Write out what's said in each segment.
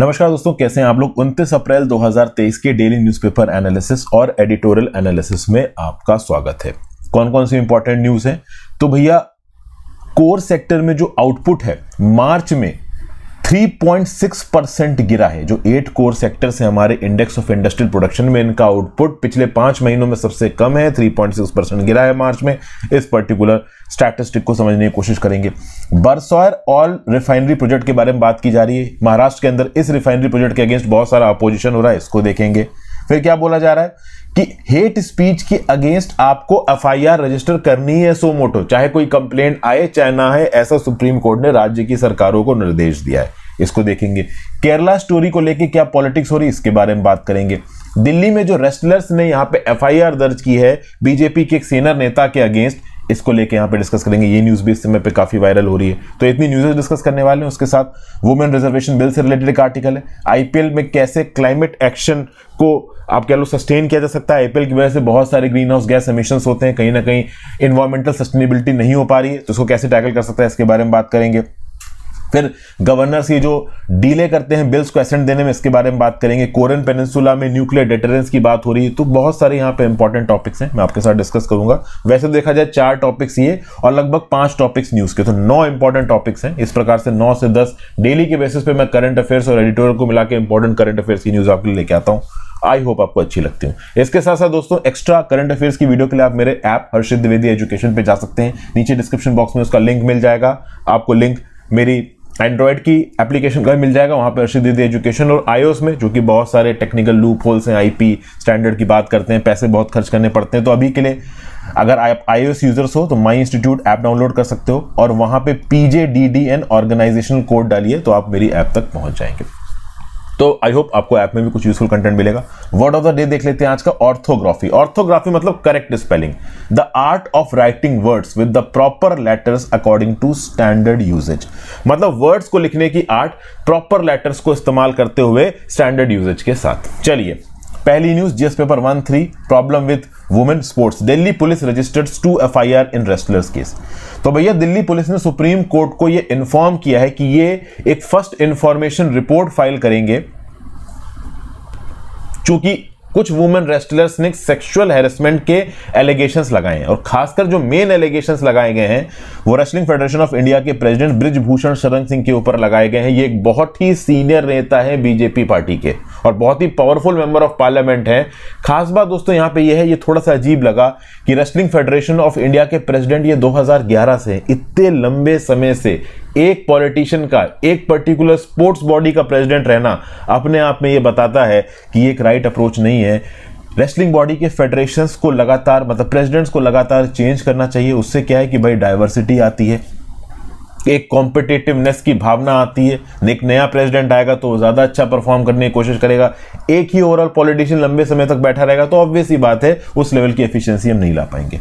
नमस्कार दोस्तों कैसे हैं आप लोग 29 अप्रैल 2023 के डेली न्यूज़पेपर एनालिसिस और एडिटोरियल एनालिसिस में आपका स्वागत है कौन कौन सी इंपॉर्टेंट न्यूज़ है तो भैया कोर सेक्टर में जो आउटपुट है मार्च में 3.6 परसेंट गिरा है जो एट कोर सेक्टर से हमारे इंडेक्स ऑफ इंडस्ट्रियल प्रोडक्शन में इनका आउटपुट पिछले पांच महीनों में सबसे कम है 3.6 परसेंट गिरा है मार्च में इस पर्टिकुलर स्टैटिस्टिक को समझने की कोशिश करेंगे बरसौर ऑल रिफाइनरी प्रोजेक्ट के बारे में बात की जा रही है महाराष्ट्र के अंदर इस रिफाइनरी प्रोजेक्ट के अगेंस्ट बहुत सारा अपोजिशन हो रहा है इसको देखेंगे फिर क्या बोला जा रहा है कि हेट स्पीच के अगेंस्ट आपको एफआईआर रजिस्टर करनी है सो मोटो चाहे कोई कंप्लेंट आए चाहे ना आए ऐसा सुप्रीम कोर्ट ने राज्य की सरकारों को निर्देश दिया है इसको देखेंगे केरला स्टोरी को लेके क्या पॉलिटिक्स हो रही इसके बारे में बात करेंगे दिल्ली में जो रेस्टलर्स ने यहां पे एफआईआर दर्ज की है बीजेपी के एक सीनियर नेता के अगेंस्ट इसको लेके यहाँ पे डिस्कस करेंगे ये न्यूज़ भी इस समय पे काफ़ी वायरल हो रही है तो इतनी न्यूज़ डिस्कस करने वाले हैं उसके साथ वुमेन रिजर्वेशन बिल से रिलेटेड एक आर्टिकल है आईपीएल में कैसे क्लाइमेट एक्शन को आप कह लो सस्टेन किया जा सकता है आईपीएल की वजह से बहुत सारे ग्रीन हाउस गैस एमिशन होते हैं कहीं ना कहीं इन्वायरमेंटल सस्टेनेबिलिटी नहीं हो पा रही है तो उसको कैसे टैकल कर सकता है इसके बारे में बात करेंगे फिर गवर्नर्स ये जो डीले करते हैं बिल्स को एसेंट देने में इसके बारे में बात करेंगे कोरियन पेनिनसुला में न्यूक्लियर डेटरेंस की बात हो रही है तो बहुत सारे यहाँ पे इंपॉर्टेंट टॉपिक्स हैं मैं आपके साथ डिस्कस करूंगा वैसे देखा जाए चार टॉपिक्स ये और लगभग पांच टॉपिक्स न्यूज़ के तो नौ इंपॉर्टेंट टॉपिक्स हैं इस प्रकार से नौ से दस डेली के बेसिस पे मैं करंट अफेयर्स और एडिटोरियल को मिला के इंपॉर्टेंट करंट अफेयर्स की न्यूज़ आपके लिए लेके आता हूँ आई होप आपको अच्छी लगती हूँ इसके साथ साथ दोस्तों एक्स्ट्रा करंट अफेयर्स की वीडियो के लिए आप मेरे ऐप हर्षित द्विवेदी एजुकेशन पर जा सकते हैं नीचे डिस्क्रिप्शन बॉक्स में उसका लिंक मिल जाएगा आपको लिंक मेरी एंड्रॉयड की एप्लीकेशन का मिल जाएगा वहाँ पर अर्षित दीदी एजुकेशन और आई में जो कि बहुत सारे टेक्निकल लूप होल्स हैं पी स्टैंडर्ड की बात करते हैं पैसे बहुत खर्च करने पड़ते हैं तो अभी के लिए अगर आप आई यूजर्स हो तो माई इंस्टीट्यूट ऐप डाउनलोड कर सकते हो और वहाँ पे P J D D N organisation code डालिए तो आप मेरी ऐप तक पहुँच जाएंगे तो आई होप आपको ऐप में भी कुछ यूजफुल कंटेंट मिलेगा वर्ड ऑफ द डे देख लेते हैं आज का ऑर्थोग्राफी ऑर्थोग्राफी मतलब correct spelling the art of writing words with the proper letters according to standard usage मतलब वर्ड्स को लिखने की आर्ट प्रॉपर लेटर्स को इस्तेमाल करते हुए स्टैंडर्ड यूजेज के साथ चलिए पहली news GS paper one three problem with women sports Delhi police registered two F I R in wrestlers case तो भैया दिल्ली पुलिस ने सुप्रीम कोर्ट को यह इन्फॉर्म किया है कि ये एक फर्स्ट इंफॉर्मेशन रिपोर्ट फाइल करेंगे चूंकि कुछ वुमेन रेस्टलर्स ने सेक्सुअल हेरसमेंट के एलिगेशन लगाए हैं और खासकर जो मेन एलिगेशन लगाए गए हैं वो रेस्लिंग फेडरेशन ऑफ इंडिया के प्रेसिडेंट ब्रिजभूषण शरण सिंह के ऊपर लगाए गए हैं ये एक बहुत ही सीनियर नेता है बीजेपी पार्टी के और बहुत ही पावरफुल मेंबर ऑफ पार्लियामेंट है खास बात दोस्तों यहां पे ये है ये थोड़ा सा अजीब लगा कि रेस्लिंग फेडरेशन ऑफ इंडिया के प्रेसिडेंट ये 2011 से इतने लंबे समय से एक पॉलिटिशियन का एक पर्टिकुलर स्पोर्ट्स बॉडी का प्रेसिडेंट रहना अपने आप में ये बताता है कि एक राइट अप्रोच नहीं है रेसलिंग बॉडी के फेडरेशन को लगातार मतलब प्रेसिडेंट्स को लगातार चेंज करना चाहिए उससे क्या है कि भाई डाइवर्सिटी आती है एक कॉम्पिटेटिवनेस की भावना आती है एक नया प्रेसिडेंट आएगा तो ज़्यादा अच्छा परफॉर्म करने की कोशिश करेगा एक ही ओवरऑल पॉलिटिशियन लंबे समय तक बैठा रहेगा तो ऑब्वियस ही बात है उस लेवल की एफिशिएंसी हम नहीं ला पाएंगे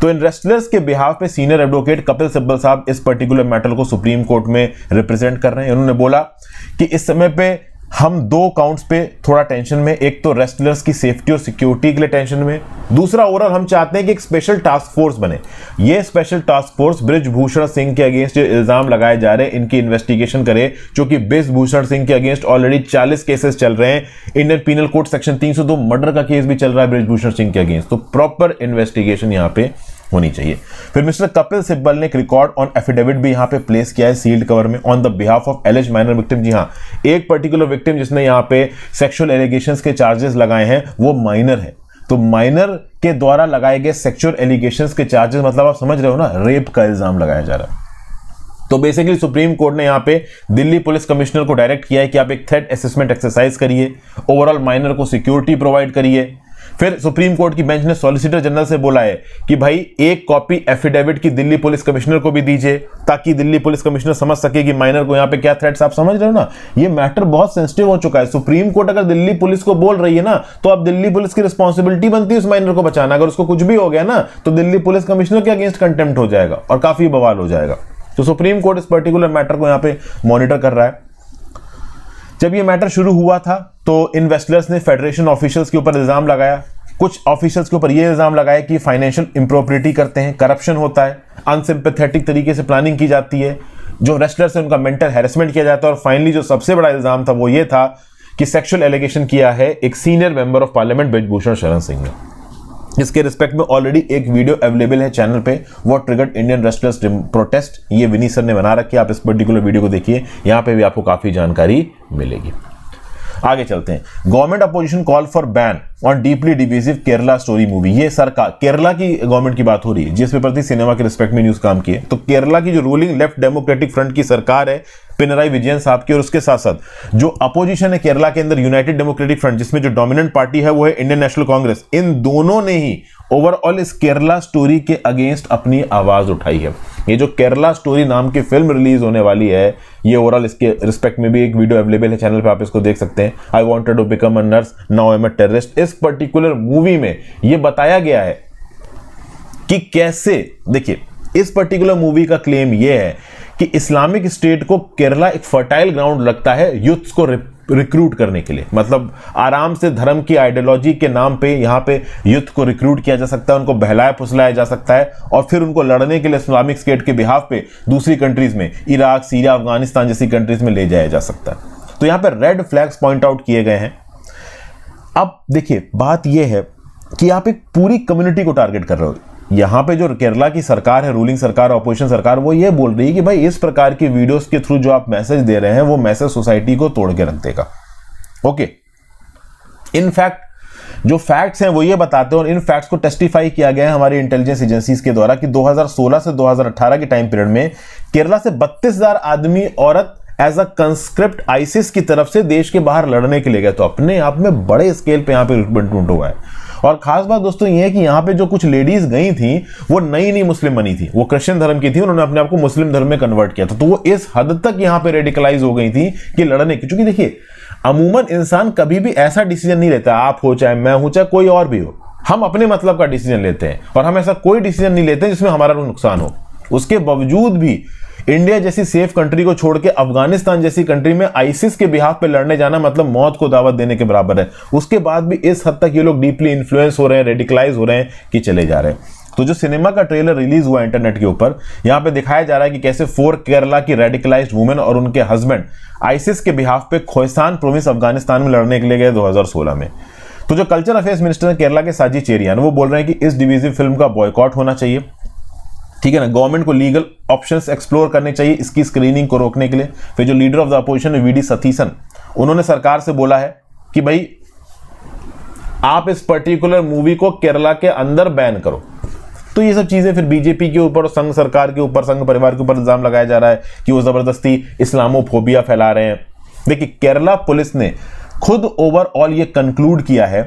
तो इन रेस्टलर्स के बिहाफ में सीनियर एडवोकेट कपिल सिब्बल साहब इस पर्टिकुलर मैटर को सुप्रीम कोर्ट में रिप्रेजेंट कर रहे हैं उन्होंने बोला कि इस समय पे हम दो काउंट्स पे थोड़ा टेंशन में एक तो रेस्टलर्स की सेफ्टी और सिक्योरिटी के लिए टेंशन में दूसरा ओवरऑल हम चाहते हैं कि एक स्पेशल टास्क फोर्स बने ये special task force Brij Bhushan Singh के अगेंस्ट जो इल्ज़ाम लगाए जा रहे हैं इनकी इन्वेस्टिगेशन करे क्योंकि ब्रिजभूषण सिंह के अगेंस्ट ऑलरेडी चालीस केसेस चल रहे हैं इंडियन पीनल कोड सेक्शन तीन मर्डर का केस भी चल रहा है ब्रिजभूषण सिंह के अगेंस्ट तो प्रॉपर इन्वेस्टिगेशन यहाँ पे होनी चाहिए फिर मिस्टर कपिल सिब्बल ने एक रिकॉर्ड ऑन एफिडेविट भी यहाँ पे प्लेस किया है सील्ड कवर में on the behalf of alleged minor victim जी हाँ एक पर्टिकुलर विक्टिम जिसने यहाँ पे सेक्शुअल एलिगेशन के चार्जेस लगाए हैं वो माइनर है तो माइनर के द्वारा लगाए गए सेक्सुअल एलिगेशन के चार्जेस मतलब आप समझ रहे हो ना रेप का इल्जाम लगाया जा रहा है तो बेसिकली सुप्रीम कोर्ट ने यहाँ पे दिल्ली पुलिस कमिश्नर को डायरेक्ट किया है कि आप एक थ्रेड असेसमेंट एक्सरसाइज करिए ओवरऑल माइनर को सिक्योरिटी प्रोवाइड करिए फिर सुप्रीम कोर्ट की बेंच ने सॉलिसिटर जनरल से बोला है कि भाई एक कॉपी एफिडेविट की दिल्ली पुलिस कमिश्नर को भी दीजिए ताकि दिल्ली पुलिस कमिश्नर समझ सके कि माइनर को यहाँ पे क्या थ्रेट्स आप समझ रहे हो ना ये मैटर बहुत सेंसिटिव हो चुका है सुप्रीम कोर्ट अगर दिल्ली पुलिस को बोल रही है ना तो अब दिल्ली पुलिस की रिस्पॉन्सिबिलिटी बनती है उस माइनर को बचाना अगर उसको कुछ भी हो गया ना तो दिल्ली पुलिस कमिश्नर के अगेंस्ट कंटेम्प्ट हो जाएगा और काफी बवाल हो जाएगा तो सुप्रीम कोर्ट इस पर्टिकुलर मैटर को यहाँ पे मॉनिटर कर रहा है जब ये मैटर शुरू हुआ था तो इन ने फेडरेशन ऑफिशियल्स के ऊपर इल्ज़ाम लगाया कुछ ऑफिशियल्स के ऊपर ये इल्ज़ाम लगाया कि फाइनेंशियल इम्प्रोपरिटी करते हैं करप्शन होता है अनसिम्पथेटिक तरीके से प्लानिंग की जाती है जो रेस्लर्स हैं उनका मेंटल हैरेसमेंट किया जाता है और फाइनली जो सबसे बड़ा इल्ज़ाम था वो ये था कि सेक्शुअल एलिगेशन किया है एक senior member of parliament Brij Bhushan Sharan Singh ने इसके रिस्पेक्ट में ऑलरेडी एक वीडियो अवेलेबल है चैनल पे वो ट्रिगर्ड इंडियन रेस्टलर्स प्रोटेस्ट ये विनी सर ने बना रखी है आप इस पर्टिकुलर वीडियो को देखिए यहाँ पे भी आपको काफ़ी जानकारी मिलेगी आगे चलते हैं government opposition call for ban on deeply divisive Kerala story movie ये सरकार केरला की गवर्नमेंट की बात हो रही है जिस पे प्रति सिनेमा के रिस्पेक्ट में न्यूज काम की तो केरला की जो रूलिंग लेफ्ट डेमोक्रेटिक फ्रंट की सरकार है पिनराई विजयन साहब की और उसके साथ साथ जो अपोजिशन है केरला के अंदर यूनाइटेड डेमोक्रेटिक फ्रंट जिसमें जो डोमिनेंट पार्टी है वो है इंडियन नेशनल कांग्रेस इन दोनों ने ही ओवरऑल इस केरला स्टोरी के अगेंस्ट अपनी आवाज उठाई है ये जो केरला स्टोरी नाम की फिल्म रिलीज होने वाली है ये ओवरऑल इसके रिस्पेक्ट में भी एक वीडियो अवेलेबल है चैनल पे आप इसको देख सकते हैं I wanted to become a nurse now am a terrorist इस पर्टिकुलर मूवी में ये बताया गया है कि कैसे देखिए इस पर्टिकुलर मूवी का क्लेम यह है कि इस्लामिक स्टेट को केरला एक फर्टाइल ग्राउंड लगता है यूथ्स को रिक्रूट करने के लिए मतलब आराम से धर्म की आइडियोलॉजी के नाम पे यहाँ पे युद्ध को रिक्रूट किया जा सकता है उनको बहलाया फुसलाया जा सकता है और फिर उनको लड़ने के लिए इस्लामिक स्टेट के बिहाफ पे दूसरी कंट्रीज में इराक सीरिया अफगानिस्तान जैसी कंट्रीज में ले जाया जा सकता है तो यहाँ पर रेड फ्लैग्स पॉइंट आउट किए गए हैं अब देखिए बात यह है कि आप एक पूरी कम्युनिटी को टारगेट कर रहे हो यहाँ पे जो केरला की सरकार है रूलिंग सरकार ऑपोजिशन सरकार वो ये बोल रही है कि भाई इस प्रकार की वीडियोस के थ्रू जो आप मैसेज दे रहे हैं वो मैसेज सोसाइटी को तोड़ के रख देगा ओके इनफैक्ट जो फैक्ट्स हैं वो ये बताते हैं और इन फैक्ट्स को टेस्टिफाई किया गया है हमारी इंटेलिजेंस एजेंसीज के द्वारा कि 2016 से 2018 के टाइम पीरियड में केरला से 32,000 आदमी औरत एज अ कंस्क्रिप्ट आइसिस की तरफ से देश के बाहर लड़ने के लिए गए तो अपने आप में बड़े स्केल पे यहाँ पे रिक्रूटमेंट हुआ है और खास बात दोस्तों ये है कि यहाँ पे जो कुछ लेडीज गई थी वो नई नई मुस्लिम बनी थी वो क्रिश्चियन धर्म की थी उन्होंने अपने आप को मुस्लिम धर्म में कन्वर्ट किया था तो वो इस हद तक यहाँ पे रेडिकलाइज हो गई थी कि लड़ने की चूंकि देखिए अमूमन इंसान कभी भी ऐसा डिसीजन नहीं लेता आप हो चाहे मैं हूं चाहे कोई और भी हो हम अपने मतलब का डिसीजन लेते हैं और हम ऐसा कोई डिसीजन नहीं लेते जिसमें हमारा नुकसान हो उसके बावजूद भी इंडिया जैसी सेफ कंट्री को छोड़ के अफगानिस्तान जैसी कंट्री में आइसिस के बिहाफ पे लड़ने जाना मतलब मौत को दावत देने के बराबर है उसके बाद भी इस हद तक ये लोग डीपली इन्फ्लुएंस हो रहे हैं रेडिकलाइज हो रहे हैं कि चले जा रहे हैं तो जो सिनेमा का ट्रेलर रिलीज हुआ इंटरनेट के ऊपर यहाँ पे दिखाया जा रहा है कि कैसे फोर केरला की रेडिकलाइज वुमेन और उनके हस्बैंड आइसिस के बिहाफ पे खोसान प्रोविंस अफगानिस्तान में लड़ने के लिए गए 2016 में तो जो कल्चर अफेयर्स मिनिस्टर केरला के साजी चेरियान वो बोल रहे हैं कि इस डिविजिव फिल्म का बॉयकॉट होना चाहिए ठीक है ना गवर्नमेंट को लीगल ऑप्शंस एक्सप्लोर करने चाहिए इसकी स्क्रीनिंग को रोकने के लिए फिर जो लीडर ऑफ द अपोजिशन है वी सतीसन उन्होंने सरकार से बोला है कि भाई आप इस पर्टिकुलर मूवी को केरला के अंदर बैन करो तो ये सब चीज़ें फिर बीजेपी के ऊपर संघ सरकार के ऊपर संघ परिवार के ऊपर इल्ज़ाम लगाया जा रहा है कि वो ज़बरदस्ती इस्लामोफोबिया फैला रहे हैं देखिए केरला पुलिस ने खुद ओवरऑल ये कंक्लूड किया है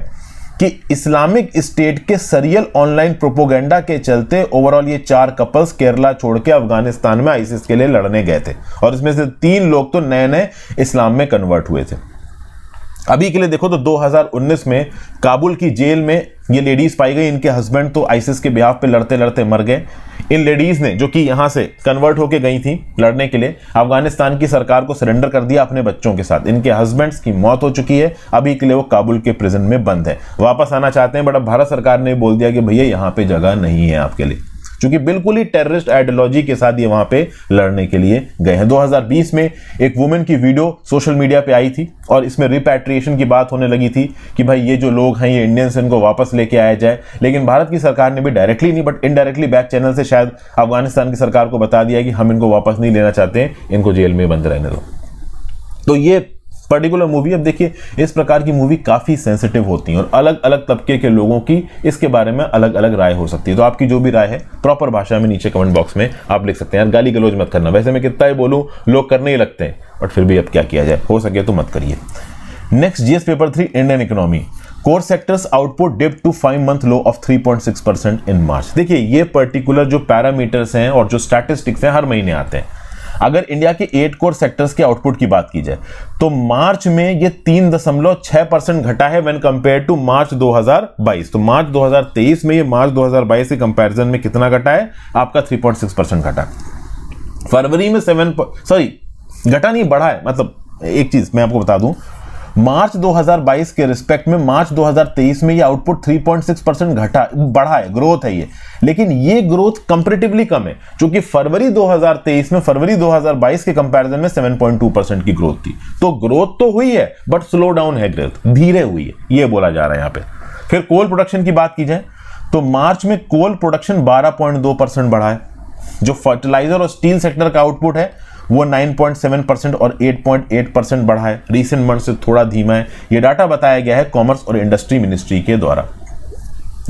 कि इस्लामिक स्टेट के सरियल ऑनलाइन प्रोपोगेंडा के चलते ओवरऑल ये चार कपल्स केरला छोड़ के अफगानिस्तान में आईसिस के लिए लड़ने गए थे और इसमें से तीन लोग तो नए नए इस्लाम में कन्वर्ट हुए थे अभी के लिए देखो तो 2019 में काबुल की जेल में ये लेडीज़ पाई गई इनके हस्बैंड तो आइसिस के बिहाफ पे लड़ते लड़ते मर गए इन लेडीज़ ने जो कि यहाँ से कन्वर्ट होके गई थी लड़ने के लिए अफगानिस्तान की सरकार को सरेंडर कर दिया अपने बच्चों के साथ इनके हस्बैंड्स की मौत हो चुकी है अभी के लिए वो काबुल के प्रिजन में बंद है वापस आना चाहते हैं बट अब भारत सरकार ने बोल दिया कि भैया यहाँ पर जगह नहीं है आपके लिए चूंकि बिल्कुल ही टेररिस्ट आइडियोलॉजी के साथ ये वहां पे लड़ने के लिए गए हैं 2020 में एक वुमेन की वीडियो सोशल मीडिया पे आई थी और इसमें रिपैट्रिएशन की बात होने लगी थी कि भाई ये जो लोग हैं ये इंडियंस इनको वापस लेके आया जाए लेकिन भारत की सरकार ने भी डायरेक्टली नहीं बट इनडायरेक्टली बैक चैनल से शायद अफगानिस्तान की सरकार को बता दिया कि हम इनको वापस नहीं लेना चाहते इनको जेल में बंद रहने दो तो ये पर्टिकुलर मूवी अब देखिए इस प्रकार की मूवी काफ़ी सेंसिटिव होती हैं और अलग अलग तबके के लोगों की इसके बारे में अलग अलग राय हो सकती है तो आपकी जो भी राय है प्रॉपर भाषा में नीचे कमेंट बॉक्स में आप लिख सकते हैं यार गाली गलोज मत करना वैसे मैं कितना ही बोलूँ लोग करने ही लगते हैं बट फिर भी अब क्या किया जाए हो सके तो मत करिए next GS paper three Indian economy core sectors output dip to five month low of 3.6 percent in March देखिए ये पर्टिकुलर जो पैरामीटर्स हैं और जो स्टैटिस्टिक्स हैं हर महीने आते हैं अगर इंडिया के एट कोर सेक्टर्स के आउटपुट की बात की जाए तो मार्च में ये तीन दशमलव छह परसेंट घटा है व्हेन कंपेयर टू मार्च 2022 तो मार्च 2023 में ये मार्च 2022 के कंपैरिजन में कितना घटा है आपका 3.6 परसेंट घटा फरवरी में सेवन सॉरी घटा नहीं बढ़ा है मतलब एक चीज मैं आपको बता दूं मार्च 2022 के रिस्पेक्ट में मार्च 2023 में ये आउटपुट 3.6 परसेंट घटा बढ़ा है ग्रोथ है ये लेकिन ये ग्रोथ कंपेरेटिवली कम है क्योंकि फरवरी 2023 में फरवरी 2022 के कंपैरिजन में 7.2 परसेंट की ग्रोथ थी तो ग्रोथ तो हुई है बट स्लो डाउन है ग्रोथ धीरे हुई है ये बोला जा रहा है यहां पे फिर कोल प्रोडक्शन की बात की जाए तो मार्च में कोल प्रोडक्शन बारह बढ़ा है जो फर्टिलाइजर और स्टील सेक्टर का आउटपुट है वो 9.7 परसेंट और 8.8 परसेंट बढ़ा है रिसेंट मंथ से थोड़ा धीमा है ये डाटा बताया गया है कॉमर्स और इंडस्ट्री मिनिस्ट्री के द्वारा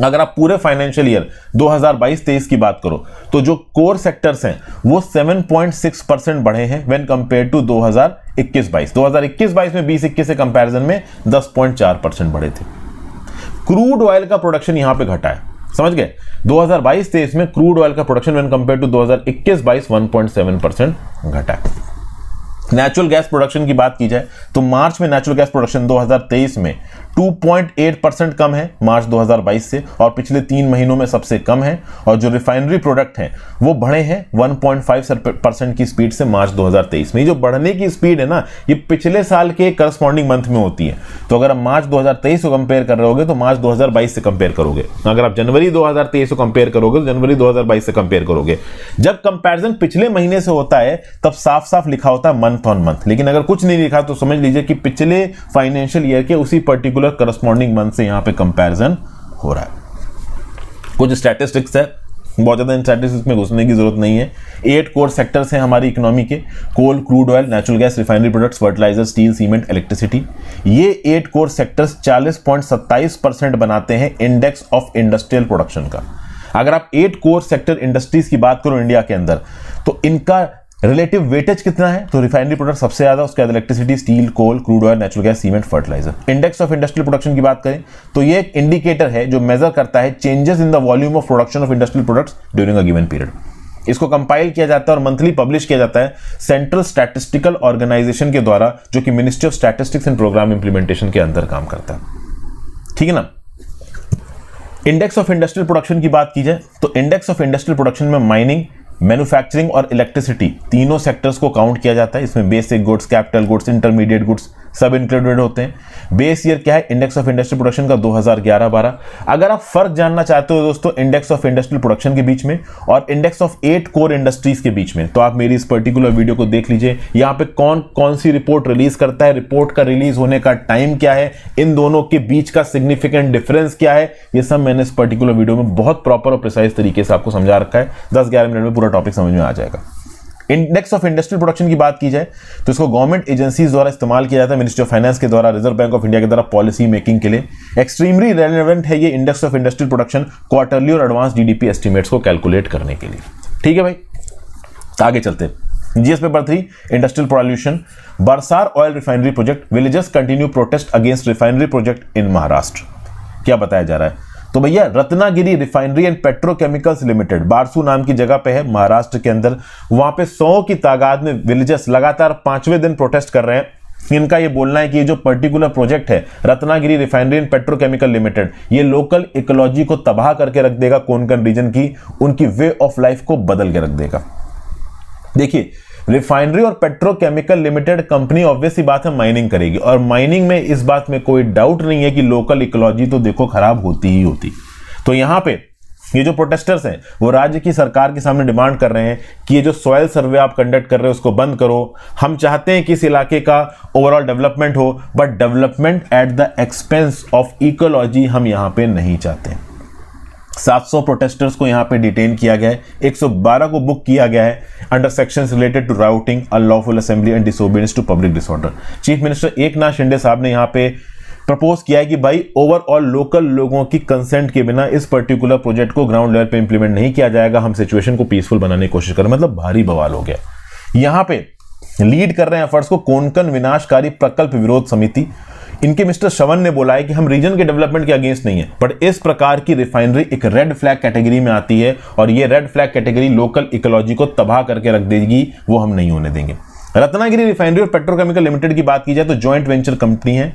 अगर आप पूरे फाइनेंशियल ईयर 2022-23 की बात करो तो जो कोर सेक्टर्स हैं वो 7.6 परसेंट बढ़े हैं व्हेन कंपेयर टू 2021-22 2021-22 में 20-21 से कंपैरिजन में 10.4 परसेंट बढ़े थे क्रूड ऑयल का प्रोडक्शन यहां पे घटा है समझ गए 2022-23 में क्रूड ऑयल का production when compared to 2021-22 1.7 percent घटा नेचुरल गैस प्रोडक्शन की बात की जाए तो मार्च में नेचुरल गैस प्रोडक्शन 2023 में 2.8 परसेंट कम है मार्च 2022 से और पिछले तीन महीनों में सबसे कम है और जो रिफाइनरी प्रोडक्ट हैं वो बढ़े हैं 1.5 परसेंट की स्पीड से मार्च 2023 में ये जो बढ़ने की स्पीड है ना ये पिछले साल के करस्पॉन्डिंग मंथ में होती है तो अगर आप मार्च 2023 को कंपेयर कर रहे तो मार्च 2022 से कंपेयर करोगे अगर आप जनवरी 2023 को कंपेयर करोगे तो जनवरी 2022 से कंपेयर करोगे जब कंपेरिजन पिछले महीने से होता है तब साफ साफ लिखा होता है मंथ ऑन मंथ लेकिन अगर कुछ नहीं लिखा तो समझ लीजिए कि पिछले फाइनेंशियल ईयर के उसी पर्टिकुलर पर्टिकुलर करस्पॉन्डिंग मंथ से यहाँ पे कंपेरिजन हो रहा है कुछ स्टैटिस्टिक्स है बहुत ज़्यादा इन स्टैटिस्टिक्स में घुसने की जरूरत नहीं है एट कोर सेक्टर्स हैं हमारी इकोनॉमी के coal crude oil natural gas refinery products fertiliser steel cement electricity ये एट कोर सेक्टर्स चालीस परसेंट बनाते हैं इंडेक्स ऑफ इंडस्ट्रियल प्रोडक्शन का अगर आप एट कोर सेक्टर इंडस्ट्रीज की बात करो इंडिया के अंदर तो इनका रिलेटिव वेटेज कितना है तो रिफाइनरी प्रोडक्ट सबसे ज्यादा उसके बाद electricity steel coal crude oil natural gas cement fertiliser index of industrial production की बात करें तो ये एक इंडिकेटर है जो मेजर करता है changes in the volume of production of industrial products during a given period इसको कंपाइल किया जाता है और मंथली पब्लिश किया जाता है सेंट्रल स्टैटिस्टिकल ऑर्गेनाइजेशन के द्वारा जो कि ministry of statistics and programme implementation के अंदर काम करता है ठीक है ना इंडेक्स ऑफ इंडस्ट्रियल प्रोडक्शन की बात की जाए तो इंडेक्स ऑफ इंडस्ट्रियल प्रोडक्शन में माइनिंग मैन्युफैक्चरिंग और इलेक्ट्रिसिटी तीनों सेक्टर्स को काउंट किया जाता है इसमें basic goods capital goods intermediate goods सब इंक्लूडेड होते हैं बेस ईयर क्या है इंडेक्स ऑफ इंडस्ट्रियल प्रोडक्शन का 2011-12 अगर आप फर्क जानना चाहते हो दोस्तों इंडेक्स ऑफ इंडस्ट्रियल प्रोडक्शन के बीच में और index of eight core industries के बीच में तो आप मेरी इस पर्टिकुलर वीडियो को देख लीजिए यहाँ पे कौन कौन सी रिपोर्ट रिलीज करता है रिपोर्ट का रिलीज होने का टाइम क्या है इन दोनों के बीच का सिग्निफिकेंट डिफरेंस क्या है ये सब मैंने इस पर्टिकुलर वीडियो में बहुत प्रॉपर और प्रिसाइज तरीके से आपको समझा रखा है दस ग्यारह मिनट में पूरा टॉपिक समझ में आ जाएगा इंडेक्स ऑफ इंडस्ट्रियल प्रोडक्शन की बात की जाए तो इसको गवर्नमेंट एजेंसीज द्वारा इस्तेमाल किया जाता है मिनिस्ट्री ऑफ फाइनेंस के द्वारा रिजर्व बैंक ऑफ इंडिया के द्वारा पॉलिसी मेकिंग के लिए एक्सट्रीमली रेलिवेंट है ये index of industrial production quarterly और एडवांस जीडीपी एस्टिमेट्स को कैलकुलेट करने के लिए ठीक है भाई आगे चलते GS paper three industrial pollution Barsu oil refinery project villages continue protest against refinery project in Maharashtra क्या बताया जा रहा है तो भैया Ratnagiri refinery and petrochemicals limited Barsu नाम की जगह पे है महाराष्ट्र के अंदर वहां पे सौ की तादाद में विलेजर्स लगातार पांचवें दिन प्रोटेस्ट कर रहे हैं इनका ये बोलना है कि ये जो पर्टिकुलर प्रोजेक्ट है Ratnagiri refinery and petrochemical limited ये लोकल इकोलॉजी को तबाह करके रख देगा कोनकन रीजन की उनकी वे ऑफ लाइफ को बदल के रख देगा देखिए रिफाइनरी और पेट्रोकेमिकल लिमिटेड कंपनी ऑब्वियसली बात है माइनिंग करेगी और माइनिंग में इस बात में कोई डाउट नहीं है कि लोकल इकोलॉजी तो देखो खराब होती ही होती तो यहाँ पे ये जो प्रोटेस्टर्स हैं वो राज्य की सरकार के सामने डिमांड कर रहे हैं कि ये जो सॉयल सर्वे आप कंडक्ट कर रहे हो उसको बंद करो हम चाहते हैं कि इस इलाके का ओवरऑल डेवलपमेंट हो but development at the expense of ecology हम यहाँ पे नहीं चाहते हैं 700 प्रोटेस्टर्स को यहाँ पे डिटेन किया गया है 112 को बुक किया गया है under section related to rioting unlawful assembly and disobedience to public disorder chief minister Eknath Shinde साहब ने यहाँ पे प्रपोज किया है कि भाई ओवरऑल लोकल लोगों की कंसेंट के बिना इस पर्टिकुलर प्रोजेक्ट को ग्राउंड लेवल पे इंप्लीमेंट नहीं किया जाएगा हम सिचुएशन को पीसफुल बनाने की कोशिश करें मतलब भारी बवाल हो गया यहाँ पे लीड कर रहे हैं एफर्ट्स को कोंकण विनाशकारी प्रकल्प विरोध समिति इनके मिस्टर शवन ने बोला है कि हम रीजन के डेवलपमेंट के अगेंस्ट नहीं है बट इस प्रकार की रिफाइनरी एक रेड फ्लैग कैटेगरी में आती है और ये red flag category local ecology को तबाह करके रख देगी वो हम नहीं होने देंगे रत्नागिरी रिफाइनरी और पेट्रोकेमिकल लिमिटेड की बात की जाए तो ज्वाइंट वेंचर कंपनी है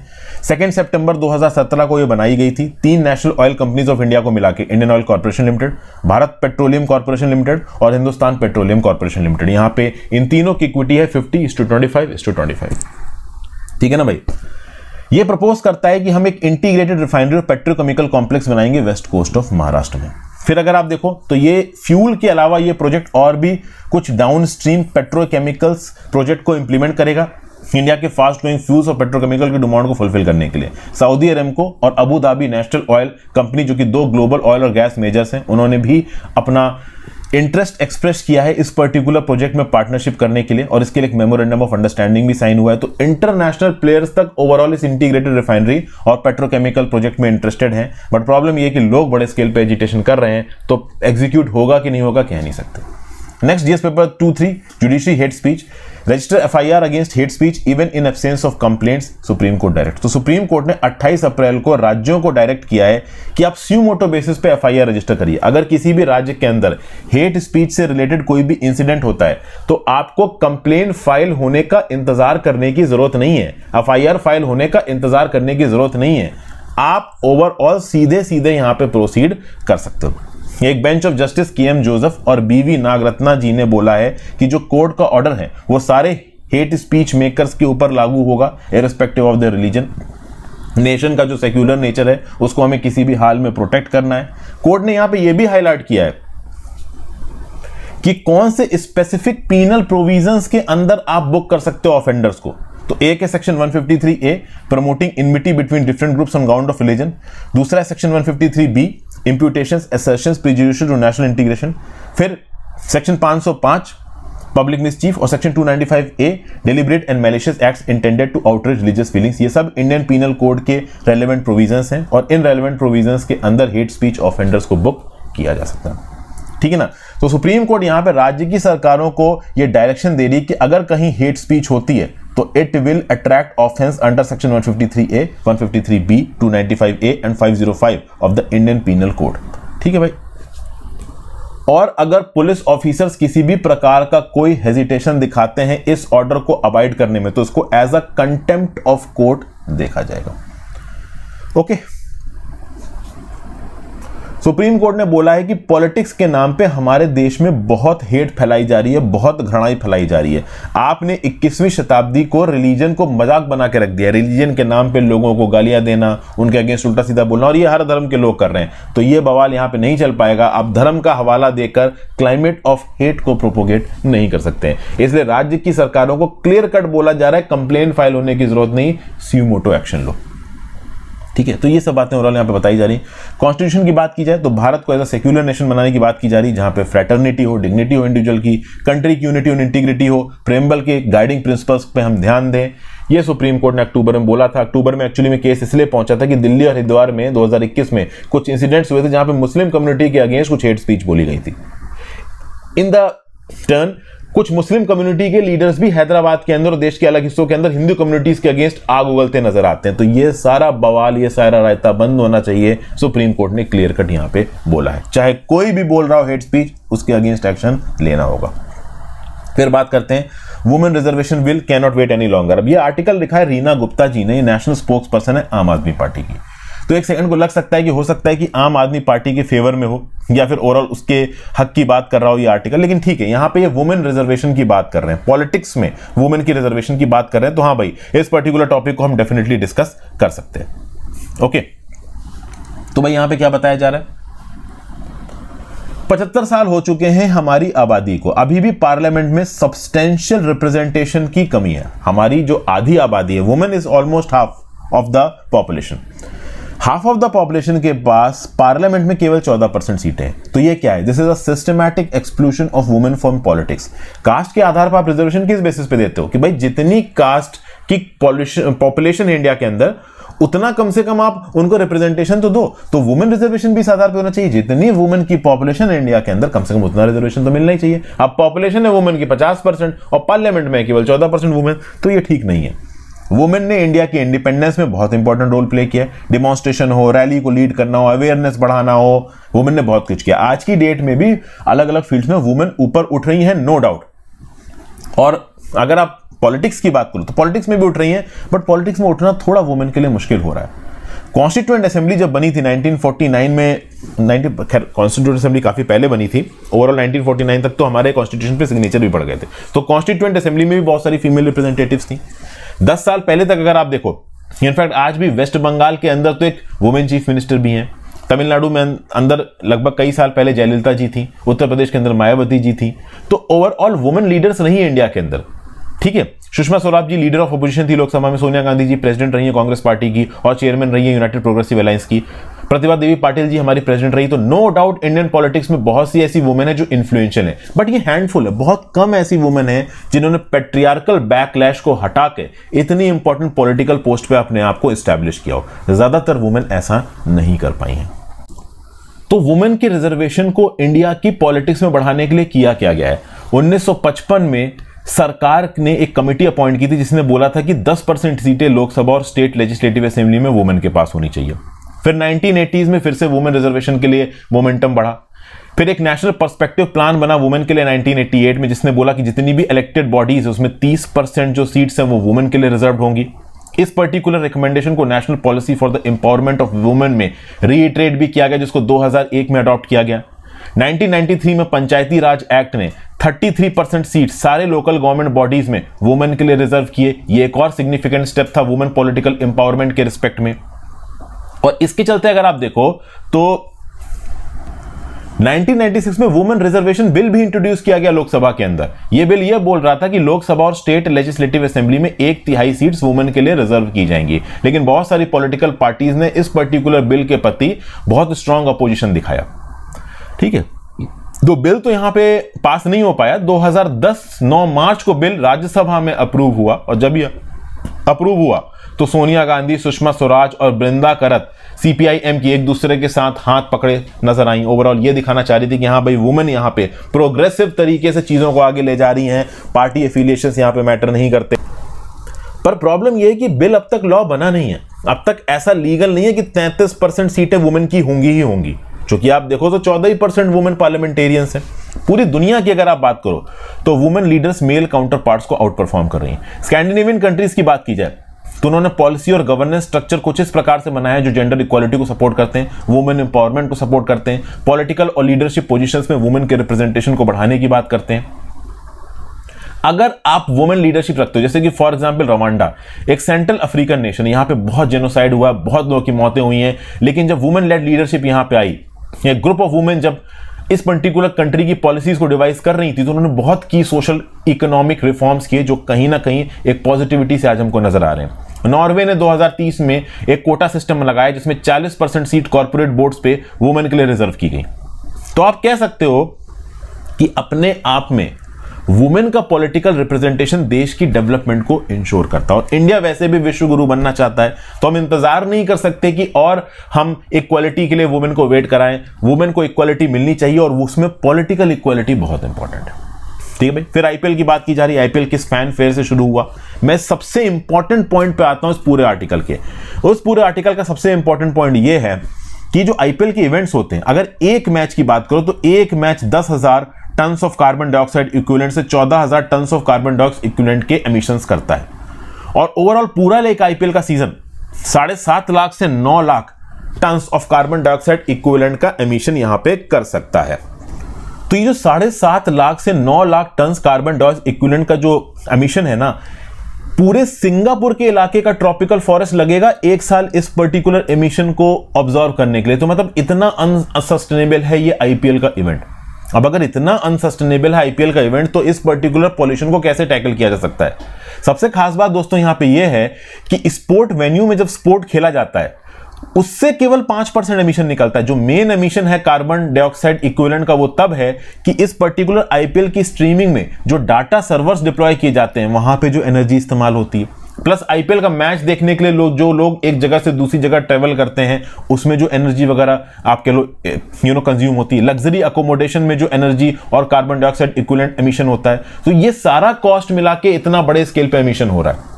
सेकेंड सितंबर 2017 को यह बनाई गई थी तीन national oil companies of India को मिला के Indian oil corporation limited Bharat petroleum corporation limited और हिंदुस्तान पेट्रोलियम कॉर्पोरेशन लिमिटेड यहाँ पे इन तीनों की इक्विटी है fifty to twenty five to twenty five ठीक है ना भाई ये प्रपोज करता है कि हम एक इंटीग्रेटेड रिफाइनरी और पेट्रोकेमिकल कॉम्प्लेक्स बनाएंगे वेस्ट कोस्ट ऑफ महाराष्ट्र में फिर अगर आप देखो तो ये फ्यूल के अलावा ये प्रोजेक्ट और भी कुछ डाउन स्ट्रीम पेट्रोकेमिकल्स प्रोजेक्ट को इंप्लीमेंट करेगा इंडिया के फास्ट ग्रोइंग फ्यूल्स और पेट्रोकेमिकल की डिमांड को फुलफिल करने के लिए सऊदी अरब को और Abu Dhabi national oil company जो कि दो ग्लोबल ऑयल और गैस मेजर्स हैं उन्होंने भी अपना इंटरेस्ट एक्सप्रेस किया है इस पर्टिकुलर प्रोजेक्ट में पार्टनरशिप करने के लिए और इसके लिए एक मेमोरेंडम ऑफ अंडरस्टैंडिंग भी साइन हुआ है तो इंटरनेशनल प्लेयर्स तक ओवरऑल इस इंटीग्रेटेड रिफाइनरी और पेट्रोकेमिकल प्रोजेक्ट में इंटरेस्टेड हैं बट प्रॉब्लम यह कि लोग बड़े स्केल पर एजिटेशन कर रहे हैं तो एग्जीक्यूट होगा कि नहीं होगा कह नहीं सकते next GS paper two three judiciary hate speech register F I R against hate speech even in absence of complaint supreme court direct तो सुप्रीम कोर्ट ने 28 अप्रैल को राज्यों को डायरेक्ट किया है कि आप स्यू मोटो बेसिस पे एफ आई आर रजिस्टर करिए अगर किसी भी राज्य के अंदर हेट स्पीच से रिलेटेड कोई भी इंसिडेंट होता है तो आपको कंप्लेन फाइल होने का इंतजार करने की जरूरत नहीं है एफ आई आर फाइल होने का इंतजार करने की जरूरत नहीं है आप ओवरऑल सीधे सीधे यहां पे प्रोसीड कर सकते हो एक bench of justice K M Joseph और बीवी नागरत्ना जी ने बोला है कि जो कोर्ट का ऑर्डर है वो सारे हेट स्पीच मेकर्स के ऊपर लागू होगा irrespective of the religion nation का जो सेक्युलर नेचर है उसको हमें किसी भी हाल में प्रोटेक्ट करना है कोर्ट ने यहां पे यह भी हाईलाइट किया है कि कौन से स्पेसिफिक पीनल प्रोविजंस के अंदर आप बुक कर सकते हो ऑफेंडर्स को तो एक है section 153 A promoting enmity between different groups on ground of religion दूसरा है section 153 B imputation assertion prejudicial to national integration फिर सेक्शन 505 पब्लिक मिसचीफ और section 295 A deliberate and malicious acts intended to outrage religious feelings ये सब Indian penal code के relevant provisions हैं और इन रेलिवेंट प्रोविजंस के अंदर हेट स्पीच ऑफेंडर्स को बुक किया जा सकता है ठीक है ना तो सुप्रीम कोर्ट यहां पे राज्य की सरकारों को ये डायरेक्शन दे रही कि अगर कहीं हेट स्पीच होती है तो it will attract offence under section 153 A 153 B 295 A and 505 of the Indian penal code ठीक है भाई और अगर पुलिस ऑफिसर्स किसी भी प्रकार का कोई हेजिटेशन दिखाते हैं इस ऑर्डर को अवॉइड करने में तो इसको as a contempt of court देखा जाएगा ओके okay. सुप्रीम कोर्ट ने बोला है कि पॉलिटिक्स के नाम पे हमारे देश में बहुत हेट फैलाई जा रही है बहुत घृणाई फैलाई जा रही है आपने 21वीं शताब्दी को रिलीजन को मजाक बना के रख दिया रिलीजन के नाम पे लोगों को गालियां देना उनके अगेंस्ट उल्टा सीधा बोलना और ये हर धर्म के लोग कर रहे हैं तो ये बवाल यहाँ पे नहीं चल पाएगा आप धर्म का हवाला देकर क्लाइमेट ऑफ हेट को प्रोपोगेट नहीं कर सकते इसलिए राज्य की सरकारों को क्लियर कट बोला जा रहा है कंप्लेन फाइल होने की जरूरत नहीं सी मोटो एक्शन लो ठीक है तो ये सब बातें ओवरऑल यहाँ पे बताई जा रही कॉन्स्टिट्यूशन की बात की जाए तो भारत को एज अ सेक्युलर नेशन बनाने की बात की जा रही जहाँ पे फ्रेटर्निटी हो डिग्निटी हो इंडिविजुअल की कंट्री की यूनिटी और इंटीग्रिटी हो प्रेमबल के गाइडिंग प्रिंसिपल्स पे हम ध्यान दें ये सुप्रीम कोर्ट ने अक्टूबर में बोला था अक्टूबर में एक्चुअली में केस इसलिए पहुंचा था कि दिल्ली और हरिद्वार में दो में कुछ इंसिडेंट्स हुए थे जहां पे मुस्लिम कम्युनिटी के अगेंस्ट कुछ हेट स्पीच बोली गई थी इन द टर्न कुछ मुस्लिम कम्युनिटी के लीडर्स भी हैदराबाद के अंदर और देश के अलग हिस्सों के अंदर हिंदू कम्युनिटीज के अगेंस्ट आग उगलते नजर आते हैं तो ये सारा बवाल ये सारा रायता बंद होना चाहिए सुप्रीम कोर्ट ने क्लियर कट यहाँ पे बोला है चाहे कोई भी बोल रहा हो हेट स्पीच उसके अगेंस्ट एक्शन लेना होगा फिर बात करते हैं women reservation bill cannot wait any longer अब ये आर्टिकल लिखा है रीना गुप्ता जी ने नेशनल स्पोक्स पर्सन है आम आदमी पार्टी की तो एक सेकंड को लग सकता है कि हो सकता है कि आम आदमी पार्टी के फेवर में हो या फिर ओवरऑल उसके हक की बात कर रहा हो ये आर्टिकल लेकिन ठीक है यहाँ पे ये वुमेन रिजर्वेशन की बात कर रहे हैं पॉलिटिक्स में वुमेन की रिजर्वेशन की बात कर रहे हैं तो हाँ भाई इस पर्टिकुलर टॉपिक को हम डेफिनेटली डिस्कस कर सकते हैं ओके तो भाई यहां पर क्या बताया जा रहा है पचहत्तर साल हो चुके हैं हमारी आबादी को अभी भी पार्लियामेंट में सब्सटेंशियल रिप्रेजेंटेशन की कमी है हमारी जो आधी आबादी है women is almost half of the population half of the population के पास पार्लियामेंट में केवल 14 परसेंट सीटें हैं तो ये क्या है this is a systematic exclusion of women from politics caste के आधार पर आप रिजर्वेशन किस बेसिस पे देते हो कि भाई जितनी कास्ट की पॉपुलेशन इंडिया के अंदर उतना कम से कम आप उनको रिप्रेजेंटेशन तो दो तो वुमेन रिजर्वेशन भी इस आधार पर होना चाहिए जितनी वुमेन की पॉपुलेशन इंडिया के अंदर कम से कम उतना रिजर्वेशन तो मिलना ही चाहिए अब पॉपुलेशन है वुमेन की पचास परसेंट और पार्लियामेंट में केवल चौदह परसेंट वुमेन तो ये ठीक नहीं है वुमेन ने इंडिया की इंडिपेंडेंस में बहुत इंपॉर्टेंट रोल प्ले किया डिमॉन्स्ट्रेशन हो रैली को लीड करना हो अवेयरनेस बढ़ाना हो वुमेन ने बहुत कुछ किया आज की डेट में भी अलग अलग फील्ड में वुमेन ऊपर उठ रही हैं नो डाउट और अगर आप पॉलिटिक्स की बात करो तो पॉलिटिक्स में भी उठ रही हैं बट पॉलिटिक्स में उठना थोड़ा वुमेन के लिए मुश्किल हो रहा है कॉन्स्टिट्यूंट असेंबली जब बनी थी 1949 में खैर कॉन्स्टिट्यूंट असेंबली काफ़ी पहले बनी थी ओवरऑल 1949 तक तो हमारे कॉन्स्टिट्यूशन पे सिग्नेचर भी पड़ गए थे तो कॉन्स्टिट्यूंट असेंबली में भी बहुत सारी फीमेल रिप्रेजेंटेटिव थी दस साल पहले तक अगर आप देखो इनफैक्ट आज भी वेस्ट बंगाल के अंदर तो एक वुमेन चीफ मिनिस्टर भी हैं तमिलनाडु में अंदर लगभग कई साल पहले जयललिता जी थी उत्तर प्रदेश के अंदर मायावती जी थी तो ओवरऑल वुमेन लीडर्स नहीं इंडिया के अंदर ठीक है Sushma Swaraj ji leader of opposition थी लोकसभा में सोनिया गांधी जी प्रेसिडेंट रही है कांग्रेस पार्टी की और चेयरमैन रही है यूनाइटेड प्रोग्रेसिव अलायंस की प्रतिभा देवी पाटिल जी हमारी प्रेसिडेंट रही तो नो डाउट इंडियन पॉलिटिक्स में बहुत सी ऐसी वुमेन है जो इन्फ्लुएंशियल है बट ये हैंडफुल है बहुत कम ऐसी वुमेन है जिन्होंने पेट्रियार्कल बैकलैश को हटा के इतनी इंपॉर्टेंट पॉलिटिकल पोस्ट पे अपने आप को स्टैब्लिश किया हो ज्यादातर वुमेन ऐसा नहीं कर पाई हैं तो वुमेन के रिजर्वेशन को इंडिया की पॉलिटिक्स में बढ़ाने के लिए किया क्या गया है 1955 में सरकार ने एक कमेटी अपॉइंट की थी जिसने बोला था कि 10 परसेंट सीटें लोकसभा और स्टेट लेजिस्लेटिव असेंबली में वुमेन के पास होनी चाहिए फिर नाइनटीन में फिर से वुमेन रिजर्वेशन के लिए मोमेंटम बढ़ा फिर एक नेशनल पर्सपेक्टिव प्लान बना वुमेन के लिए 1988 में जिसने बोला कि जितनी भी इलेक्टेड बॉडीज है उसमें 30 परसेंट जो सीट्स हैं वो वुमेन के लिए रिजर्व होंगी इस पर्टिकुलर रिकमेंडेशन को national policy for the empowerment of women में रीट्रेट भी किया गया जिसको 2001 में अडॉप्ट किया गया 1993 में पंचायती राज एक्ट ने 33 परसेंट सीट सारे लोकल गवर्नमेंट बॉडीज में वुमेन के लिए रिजर्व किए ये एक और सिग्निफिकेंट स्टेप था वुमेन पॉलिटिकल एम्पावरमेंट के रिस्पेक्ट में और इसके चलते अगर आप देखो तो 1996 में वुमेन रिजर्वेशन बिल भी इंट्रोड्यूस किया गया लोकसभा के अंदर यह बिल यह बोल रहा था कि लोकसभा और स्टेट लेजिस्लेटिव असेंबली में एक तिहाई सीट्स वुमेन के लिए रिजर्व की जाएंगी लेकिन बहुत सारी पॉलिटिकल पार्टीज ने इस पर्टिकुलर बिल के प्रति बहुत स्ट्रांग अपोजिशन दिखाया ठीक है दो बिल तो यहाँ पे पास नहीं हो पाया 2010 9 मार्च को बिल राज्यसभा में अप्रूव हुआ और जब यह अप्रूव हुआ तो सोनिया गांधी सुषमा स्वराज और बृंदा करत सीपीआईएम की एक दूसरे के साथ हाथ पकड़े नजर आई ओवरऑल ये दिखाना चाह रही थी कि हाँ भाई वुमेन यहाँ पे प्रोग्रेसिव तरीके से चीज़ों को आगे ले जा रही हैं पार्टी एफिलियशन यहाँ पे मैटर नहीं करते पर प्रॉब्लम यह है कि बिल अब तक लॉ बना नहीं है अब तक ऐसा लीगल नहीं है कि 33 परसेंट सीटें वुमेन की होंगी ही होंगी चूंकि आप देखो तो चौदह ही परसेंट वुमेन पार्लियामेंटेरियंस हैं पूरी दुनिया की अगर आप बात करो तो women leaders male counterparts को आउट परफॉर्म कर रही हैं स्कैंडिनेवियन कंट्रीज की बात की जाए तो उन्होंने पॉलिसी और गवर्नेंस स्ट्रक्चर कुछ इस प्रकार से बनाया है जो जेंडर इक्वालिटी को सपोर्ट करते हैं वुमेन एम्पावरमेंट को सपोर्ट करते हैं पॉलिटिकल और लीडरशिप पोजिशन में वुमेन के रिप्रेजेंटेशन को बढ़ाने की बात करते हैं अगर आप वुमेन लीडरशिप रखते हो जैसे कि फॉर एग्जाम्पल रवांडा एक सेंट्रल अफ्रीकन नेशन यहाँ पे बहुत जेनोसाइड हुआ बहुत लोगों की मौतें हुई हैं लेकिन जब वुमेन लेड लीडरशिप यहां पे आई या ग्रुप ऑफ वुमेन जब इस पर्टिकुलर कंट्री की पॉलिसीज को डिवाइस कर रही थी तो उन्होंने बहुत की सोशल इकोनॉमिक रिफॉर्म्स किए जो कहीं ना कहीं एक पॉजिटिविटी से आज हमको नजर आ रहे हैं नॉर्वे ने 2030 में एक कोटा सिस्टम लगाया जिसमें 40 परसेंट सीट कॉर्पोरेट बोर्ड्स पे वुमेन के लिए रिजर्व की गई तो आप कह सकते हो कि अपने आप में वुमेन का पॉलिटिकल रिप्रेजेंटेशन देश की डेवलपमेंट को इंश्योर करता है और इंडिया वैसे भी विश्व गुरु बनना चाहता है तो हम इंतजार नहीं कर सकते कि और हम इक्वालिटी के लिए वुमेन को वेट कराएं वुमेन को इक्वालिटी मिलनी चाहिए और उसमें पॉलिटिकल इक्वालिटी बहुत इंपॉर्टेंट है ठीक है भाई फिर आईपीएल की बात की जा रही है आईपीएल किस फैन फेयर से शुरू हुआ मैं सबसे इंपॉर्टेंट पॉइंट पे आता हूं इस पूरे आर्टिकल के उस पूरे आर्टिकल का सबसे इंपॉर्टेंट पॉइंट ये है कि जो आईपीएल के इवेंट्स होते हैं अगर एक मैच की बात करो तो एक मैच दस हजार tons of carbon dioxide equivalent से 14000 tons of carbon dioxide equivalent के एमिशंस करता है और ओवरऑल पूरा लेकर आईपीएल का सीजन साढ़े सात लाख से नौ lakh tons of carbon dioxide equivalent का एमिशन यहां पे कर सकता है तो ये जो साढ़े सात लाख से नौ lakh tons carbon dioxide equivalent का जो एमिशन है ना पूरे सिंगापुर के इलाके का ट्रॉपिकल फॉरेस्ट लगेगा एक साल इस पर्टिकुलर एमिशन को ऑब्जर्व करने के लिए तो मतलब इतना अनसस्टेनेबल है ये आईपीएल का इवेंट अब अगर इतना अनसस्टेनेबल है आईपीएल का इवेंट तो इस पर्टिकुलर पॉल्यूशन को कैसे टैकल किया जा सकता है सबसे खास बात दोस्तों यहां पे ये है कि स्पोर्ट वेन्यू में जब स्पोर्ट खेला जाता है उससे केवल पांच परसेंट एमिशन निकलता है जो मेन एमिशन है कार्बन डाइऑक्साइड इक्विवेलेंट का वो तब है कि इस पर्टिकुलर आईपीएल की स्ट्रीमिंग में जो डाटा सर्वर्स डिप्लॉय किए जाते हैं वहां पे जो एनर्जी इस्तेमाल होती है प्लस आईपीएल का मैच देखने के लिए लोग जो लोग एक जगह से दूसरी जगह ट्रेवल करते हैं उसमें जो एनर्जी वगैरह आपके लोग यू नो कंज्यूम होती है लग्जरी अकोमोडेशन में जो एनर्जी और कार्बन डाइऑक्साइड इक्वलेंट एमिशन होता है तो ये सारा कॉस्ट मिला के इतना बड़े स्केल पर एमिशन हो रहा है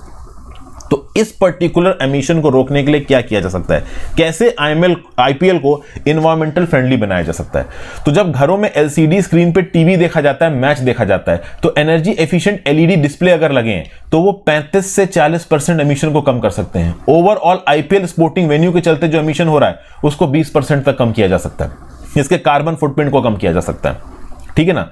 तो इस पर्टिकुलर एमिशन को रोकने के लिए क्या किया जा सकता है कैसे आईएमएल आईपीएल को इन्वायरमेंटल फ्रेंडली बनाया जा सकता है तो जब घरों में एलसीडी स्क्रीन पर टीवी देखा जाता है मैच देखा जाता है तो एनर्जी एफिशिएंट एलईडी डिस्प्ले अगर लगे हैं तो वो 35 से 40 परसेंट एमिशन को कम कर सकते हैं ओवरऑल आईपीएल स्पोर्टिंग वेन्यू के चलते जो एमिशन हो रहा है उसको 20 परसेंट तक कम किया जा सकता है इसके कार्बन फुटप्रिंट को कम किया जा सकता है ठीक है ना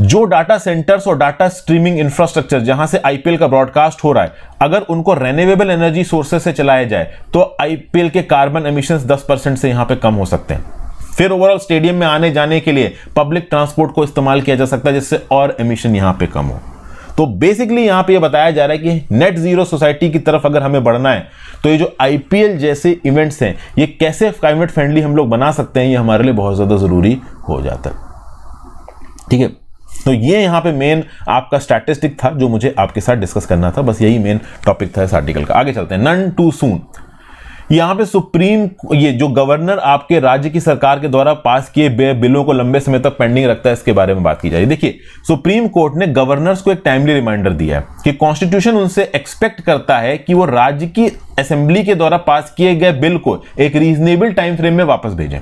जो डाटा सेंटर्स और डाटा स्ट्रीमिंग इंफ्रास्ट्रक्चर जहां से आईपीएल का ब्रॉडकास्ट हो रहा है अगर उनको रेन्यूएबल एनर्जी सोर्सेस से चलाया जाए तो आईपीएल के कार्बन एमिशन दस परसेंट से यहां पर कम हो सकते हैं फिर ओवरऑल स्टेडियम में आने जाने के लिए पब्लिक ट्रांसपोर्ट को इस्तेमाल किया जा सकता है जिससे और एमिशन यहां पर कम हो तो बेसिकली यहां पे ये यह बताया जा रहा है कि नेट जीरो सोसाइटी की तरफ अगर हमें बढ़ना है तो ये जो आईपीएल जैसे इवेंट्स हैं ये कैसे क्लाइमेट फ्रेंडली हम लोग बना सकते हैं ये हमारे लिए बहुत ज़्यादा ज़रूरी हो जाता है ठीक है तो ये यहाँ पे मेन आपका स्टैटिस्टिक था जो मुझे आपके साथ डिस्कस करना था बस यही मेन टॉपिक था इस आर्टिकल का आगे चलते हैं नन टू सून यहाँ पे सुप्रीम ये जो गवर्नर आपके राज्य की सरकार के द्वारा पास किए बिलों को लंबे समय तक पेंडिंग रखता है इसके बारे में बात की जा रही है देखिए सुप्रीम कोर्ट ने गवर्नर्स को एक टाइमली रिमाइंडर दिया है कि कॉन्स्टिट्यूशन उनसे एक्सपेक्ट करता है कि वो राज्य की असेंबली के द्वारा पास किए गए बिल को एक रीजनेबल टाइम फ्रेम में वापस भेजें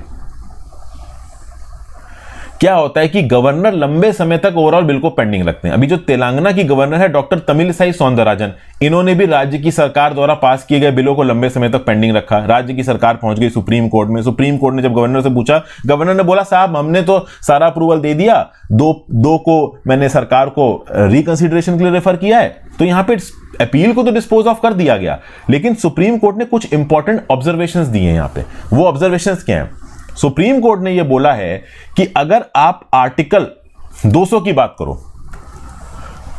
क्या होता है कि गवर्नर लंबे समय तक ओवरऑल बिल को पेंडिंग रखते हैं अभी जो तेलंगाना की गवर्नर है डॉक्टर तमिलसाई सौंदराजन इन्होंने भी राज्य की सरकार द्वारा पास किए गए बिलों को लंबे समय तक पेंडिंग रखा राज्य की सरकार पहुंच गई सुप्रीम कोर्ट में सुप्रीम कोर्ट ने जब गवर्नर से पूछा गवर्नर ने बोला साहब हमने तो सारा अप्रूवल दे दिया दो दो को मैंने सरकार को रिकंसिडरेशन के लिए रेफर किया है तो यहां पे अपील को तो डिस्पोज ऑफ कर दिया गया लेकिन सुप्रीम कोर्ट ने कुछ इंपॉर्टेंट ऑब्जर्वेशन दिए हैं यहां पे वो ऑब्जर्वेशन क्या है सुप्रीम कोर्ट ने यह बोला है कि अगर आप आर्टिकल 200 की बात करो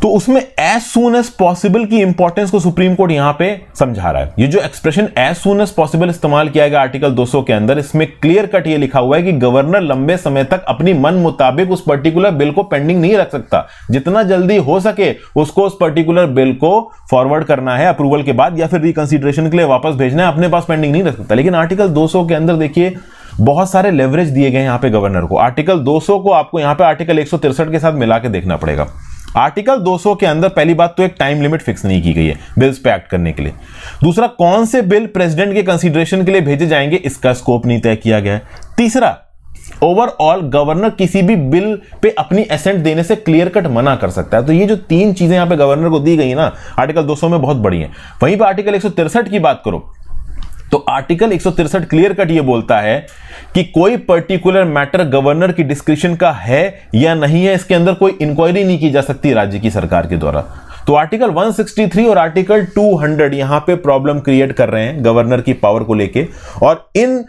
तो उसमें एज सुन एज पॉसिबल की इंपॉर्टेंस को सुप्रीम कोर्ट यहां पे समझा रहा है ये जो expression as soon as possible इस्तेमाल किया गया आर्टिकल 200 के अंदर इसमें क्लियर कट ये लिखा हुआ है कि गवर्नर लंबे समय तक अपनी मन मुताबिक उस पर्टिकुलर बिल को पेंडिंग नहीं रख सकता जितना जल्दी हो सके उसको उस पर्टिकुलर बिल को फॉरवर्ड करना है अप्रूवल के बाद या फिर रिकंसिडरेशन के लिए वापस भेजना है अपने पास पेंडिंग नहीं रख सकता लेकिन आर्टिकल दो के अंदर देखिए बहुत सारे लेवरेज दिए गए यहां पे गवर्नर को आर्टिकल 200 को आपको यहां पे आर्टिकल एक के साथ मिला के देखना पड़ेगा आर्टिकल 200 के अंदर पहली बात तो एक टाइम लिमिट फिक्स नहीं की गई है बिल्स पे एक्ट करने के लिए दूसरा कौन से बिल प्रेसिडेंट के कंसिडरेशन के लिए भेजे जाएंगे इसका स्कोप नहीं तय किया गया है तीसरा ओवरऑल गवर्नर किसी भी बिल पे अपनी एसेंट देने से क्लियर कट मना कर सकता है तो ये जो तीन चीजें यहां पे गवर्नर को दी गई ना आर्टिकल 200 में बहुत बड़ी हैं वहीं पे आर्टिकल एक की बात करो तो आर्टिकल एक क्लियर कट ये बोलता है कि कोई पर्टिकुलर मैटर गवर्नर की डिस्क्रिप्शन का है या नहीं है इसके अंदर कोई इंक्वायरी नहीं की जा सकती राज्य की सरकार के द्वारा तो आर्टिकल 163 और आर्टिकल 200 यहां पर प्रॉब्लम क्रिएट कर रहे हैं गवर्नर की पावर को लेके और इन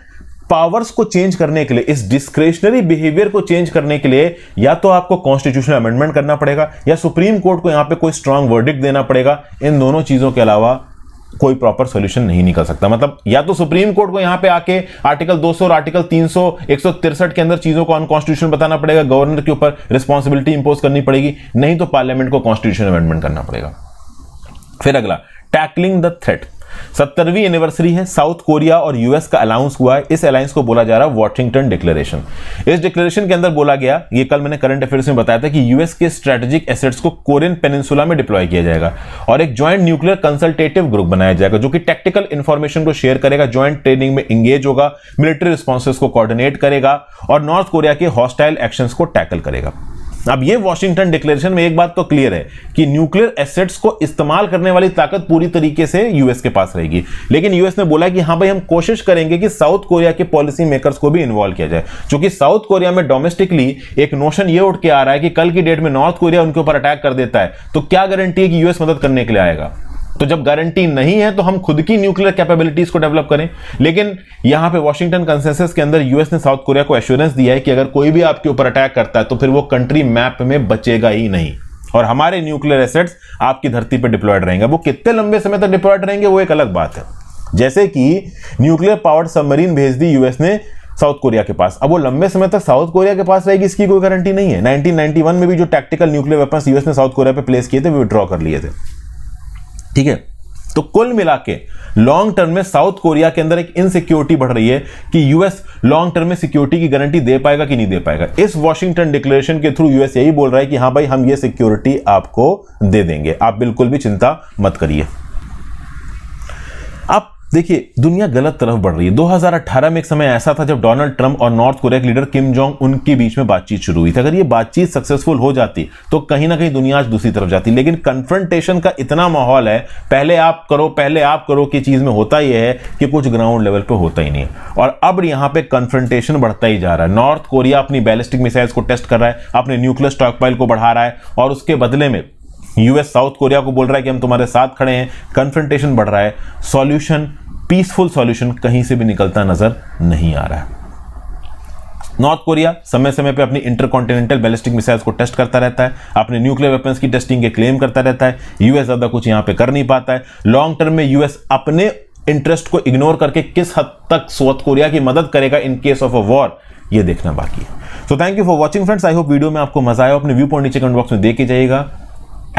पावर्स को चेंज करने के लिए इस डिस्क्रेशनरी बिहेवियर को चेंज करने के लिए या तो आपको कॉन्स्टिट्यूशनल अमेंडमेंट करना पड़ेगा या सुप्रीम कोर्ट को यहां पे कोई स्ट्रांग वर्डिक्ट देना पड़ेगा इन दोनों चीजों के अलावा कोई प्रॉपर सोल्यूशन नहीं निकल सकता मतलब या तो सुप्रीम कोर्ट को यहां पे आके आर्टिकल 200 और आर्टिकल 300 163 के अंदर चीजों को अनकॉन्स्टिट्यूशन बताना पड़ेगा गवर्नर के ऊपर रिस्पॉन्सिबिलिटी इंपोज करनी पड़ेगी नहीं तो पार्लियामेंट को कॉन्स्टिट्यूशन अमेंडमेंट करना पड़ेगा फिर अगला टैकलिंग द थ्रेट सत्तरवीं एनिवर्सरी है साउथ कोरिया और यूएस का अलाउंस हुआ है इस अलायंस को बोला जा रहा है वॉशिंगटन डिक्लेरेशन इस डिक्लेरेशन के अंदर बोला गया ये कल मैंने करंट अफेयर्स में बताया था कि यूएस के स्ट्रेटेजिक एसेट्स को कोरियन पेनिनसुला में डिप्लॉय किया जाएगा और एक ज्वाइंट न्यूक्लियर कंसल्टेटिव ग्रुप बनाया जाएगा जो कि टेक्टिकल इंफॉर्मेशन को शेयर करेगा ज्वाइंट ट्रेनिंग में इंगेज होगा मिलिट्री रिस्पॉन्सेज को कोऑर्डिनेट करेगा और नॉर्थ कोरिया के हॉस्टाइल एक्शन को टैकल करेगा अब ये वॉशिंगटन डिक्लेरेशन में एक बात तो क्लियर है कि न्यूक्लियर एसेट्स को इस्तेमाल करने वाली ताकत पूरी तरीके से यूएस के पास रहेगी लेकिन यूएस ने बोला कि हाँ भाई हम कोशिश करेंगे कि साउथ कोरिया के पॉलिसी मेकर्स को भी इन्वॉल्व किया जाए चूंकि साउथ कोरिया में डोमेस्टिकली एक नोशन ये उठ के आ रहा है कि कल की डेट में नॉर्थ कोरिया उनके ऊपर अटैक कर देता है तो क्या गारंटी है कि यूएस मदद करने के लिए आएगा तो जब गारंटी नहीं है तो हम खुद की न्यूक्लियर कैपेबिलिटीज को डेवलप करें लेकिन यहां पे वॉशिंगटन कंसेंसस के अंदर यूएस ने साउथ कोरिया को एश्योरेंस दिया है कि अगर कोई भी आपके ऊपर अटैक करता है तो फिर वो कंट्री मैप में बचेगा ही नहीं और हमारे न्यूक्लियर एसेट्स आपकी धरती पर डिप्लॉयड रहेंगे वो कितने लंबे समय तक डिप्लॉयड रहेंगे वो एक अलग बात है जैसे कि न्यूक्लियर पावर्ड सबमरीन भेज दी यूएस ने साउथ कोरिया के पास अब वो लंबे समय तक साउथ कोरिया के पास रहेगी इसकी कोई गारंटी नहीं है 1991 में भी जो टैक्टिकल न्यूक्लियर वेपन्स यूएस ने साउथ कोरिया पे प्लेस किए थे विड्रॉ कर लिए थे ठीक है तो कुल मिला के लॉन्ग टर्म में साउथ कोरिया के अंदर एक इनसिक्योरिटी बढ़ रही है कि यूएस लॉन्ग टर्म में सिक्योरिटी की गारंटी दे पाएगा कि नहीं दे पाएगा इस वॉशिंगटन डिक्लेरेशन के थ्रू यूएस यही बोल रहा है कि हाँ भाई हम ये सिक्योरिटी आपको दे देंगे आप बिल्कुल भी चिंता मत करिए अब देखिए दुनिया गलत तरफ बढ़ रही है 2018 में एक समय ऐसा था जब डोनाल्ड ट्रंप और नॉर्थ कोरिया के लीडर किम जोंग उनके बीच में बातचीत शुरू हुई थी अगर ये बातचीत सक्सेसफुल हो जाती तो कहीं ना कहीं दुनिया आज दूसरी तरफ जाती लेकिन कन्फ्रंटेशन का इतना माहौल है पहले आप करो पहले आप करो की चीज में होता यह है कि कुछ ग्राउंड लेवल पर होता ही नहीं और अब यहाँ पर कन्फ्रंटेशन बढ़ता ही जा रहा है नॉर्थ कोरिया अपनी बैलिस्टिक मिसाइल्स को टेस्ट कर रहा है अपने न्यूक्लियर स्टॉकपाइल को बढ़ा रहा है और उसके बदले में यूएस साउथ कोरिया को बोल रहा है कि हम तुम्हारे साथ खड़े हैं कन्फ्रंटेशन बढ़ रहा है सॉल्यूशन पीसफुल सॉल्यूशन कहीं से भी निकलता नजर नहीं आ रहा है नॉर्थ कोरिया समय समय पर अपनी इंटरकॉन्टिनेंटल बैलिस्टिक मिसाइल्स को टेस्ट करता रहता है अपने न्यूक्लियर वेपन्स की टेस्टिंग के क्लेम करता रहता है यूएस ज़्यादा कुछ यहां पे कर नहीं पाता है लॉन्ग टर्म में यूएस अपने इंटरेस्ट को इग्नोर करके किस हद तक साउथ कोरिया की मदद करेगा in case of a war यह देखना बाकी है so thank you for watching friends I hope video में आपको मजा आया अपने व्यू पॉइंट नीचे कमेंट बॉक्स में देख के जाइएगा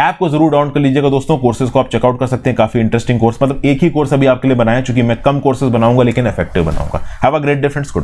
ऐप को जरूर डाउन कर लीजिएगा दोस्तों कोर्सेज को आप चेकआउट कर सकते हैं काफी इंटरेस्टिंग कोर्स मतलब एक ही कोर्स अभी आपके लिए बनाया चूंकि मैं कम कोर्सेज बनाऊंगा लेकिन इफेक्टिव बनाऊंगा have a great difference good